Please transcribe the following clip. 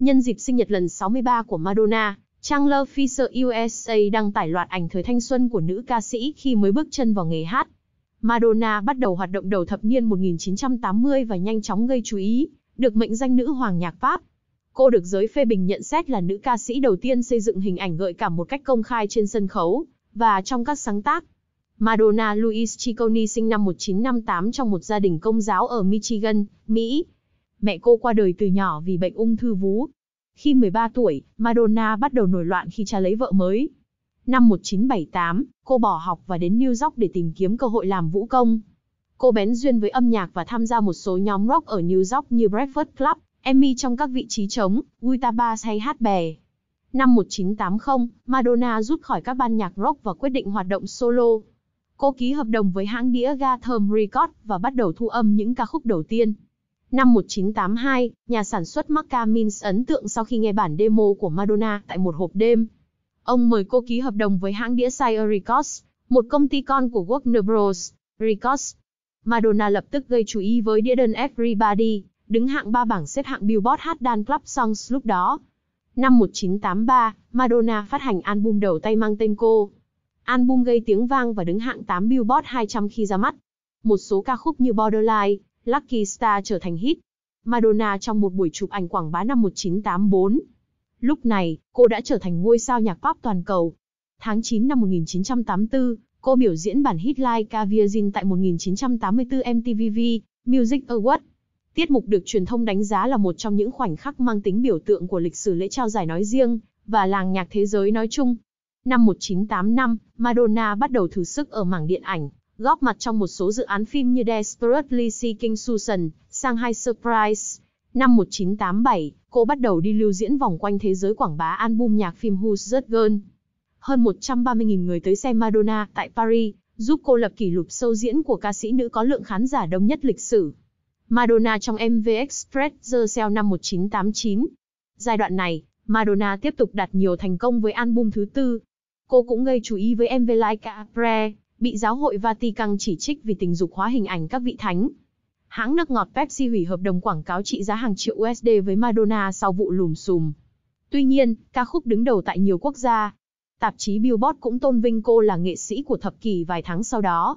Nhân dịp sinh nhật lần 63 của Madonna, Chandler Fisher USA đăng tải loạt ảnh thời thanh xuân của nữ ca sĩ khi mới bước chân vào nghề hát. Madonna bắt đầu hoạt động đầu thập niên 1980 và nhanh chóng gây chú ý, được mệnh danh nữ hoàng nhạc Pháp. Cô được giới phê bình nhận xét là nữ ca sĩ đầu tiên xây dựng hình ảnh gợi cảm một cách công khai trên sân khấu và trong các sáng tác. Madonna Louise Ciccone sinh năm 1958 trong một gia đình công giáo ở Michigan, Mỹ mẹ cô qua đời từ nhỏ vì bệnh ung thư vú. Khi 13 tuổi, Madonna bắt đầu nổi loạn khi cha lấy vợ mới. Năm 1978, cô bỏ học và đến New York để tìm kiếm cơ hội làm vũ công. Cô bén duyên với âm nhạc và tham gia một số nhóm rock ở New York như Breakfast Club, Emmy trong các vị trí trống, guitar bass hay hát bè. Năm 1980, Madonna rút khỏi các ban nhạc rock và quyết định hoạt động solo. Cô ký hợp đồng với hãng đĩa Gatherm Records và bắt đầu thu âm những ca khúc đầu tiên. Năm 1982, nhà sản xuất Macca Mins ấn tượng sau khi nghe bản demo của Madonna tại một hộp đêm. Ông mời cô ký hợp đồng với hãng đĩa Sire Records, một công ty con của Warner Bros. Records. Madonna lập tức gây chú ý với đĩa đơn Everybody, đứng hạng 3 bảng xếp hạng Billboard Hot Dance Club Songs lúc đó. Năm 1983, Madonna phát hành album đầu tay mang tên cô. Album gây tiếng vang và đứng hạng 8 Billboard 200 khi ra mắt. Một số ca khúc như Borderline, Lucky Star trở thành hit. Madonna trong một buổi chụp ảnh quảng bá năm 1984. Lúc này, cô đã trở thành ngôi sao nhạc pop toàn cầu. Tháng 9 năm 1984, cô biểu diễn bản hit Like a Virgin tại 1984 MTV Music Award. Tiết mục được truyền thông đánh giá là một trong những khoảnh khắc mang tính biểu tượng của lịch sử lễ trao giải nói riêng và làng nhạc thế giới nói chung. Năm 1985, Madonna bắt đầu thử sức ở mảng điện ảnh góp mặt trong một số dự án phim như Desperately Seeking Susan, Shanghai Surprise. Năm 1987, cô bắt đầu đi lưu diễn vòng quanh thế giới quảng bá album nhạc phim Who's That Girl. Hơn 130.000 người tới xem Madonna tại Paris, giúp cô lập kỷ lục sâu diễn của ca sĩ nữ có lượng khán giả đông nhất lịch sử. Madonna trong MV Express The Cell năm 1989. Giai đoạn này, Madonna tiếp tục đạt nhiều thành công với album thứ tư. Cô cũng gây chú ý với MV Like a Prayer bị giáo hội Vatican chỉ trích vì tình dục hóa hình ảnh các vị thánh. Hãng nước ngọt Pepsi hủy hợp đồng quảng cáo trị giá hàng triệu USD với Madonna sau vụ lùm xùm. Tuy nhiên, ca khúc đứng đầu tại nhiều quốc gia. Tạp chí Billboard cũng tôn vinh cô là nghệ sĩ của thập kỷ vài tháng sau đó.